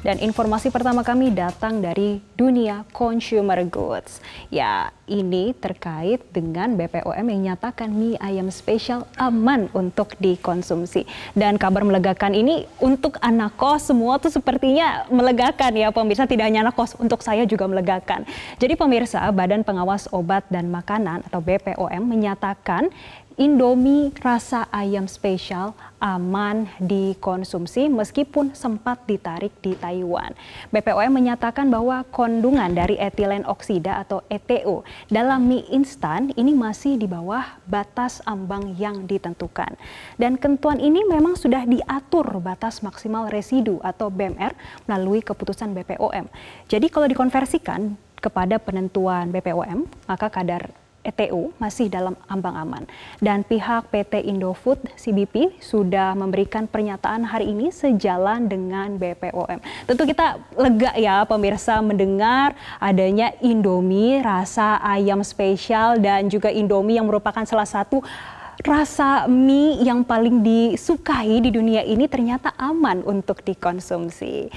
Dan informasi pertama kami datang dari dunia consumer goods. Ya, ini terkait dengan BPOM yang nyatakan mie ayam spesial aman untuk dikonsumsi. Dan kabar melegakan ini untuk anak kos semua tuh sepertinya melegakan ya pemirsa. Tidak hanya anak kos, untuk saya juga melegakan. Jadi pemirsa, Badan Pengawas Obat dan Makanan atau BPOM menyatakan Indomie rasa ayam spesial aman dikonsumsi meskipun sempat ditarik di Taiwan. BPOM menyatakan bahwa kandungan dari etilen oksida atau ETO dalam mie instan ini masih di bawah batas ambang yang ditentukan. Dan kentuan ini memang sudah diatur batas maksimal residu atau BMR melalui keputusan BPOM. Jadi kalau dikonversikan kepada penentuan BPOM, maka kadar ETU masih dalam ambang aman dan pihak PT Indofood CBP sudah memberikan pernyataan hari ini sejalan dengan BPOM. Tentu kita lega ya pemirsa mendengar adanya Indomie rasa ayam spesial dan juga Indomie yang merupakan salah satu rasa mie yang paling disukai di dunia ini ternyata aman untuk dikonsumsi.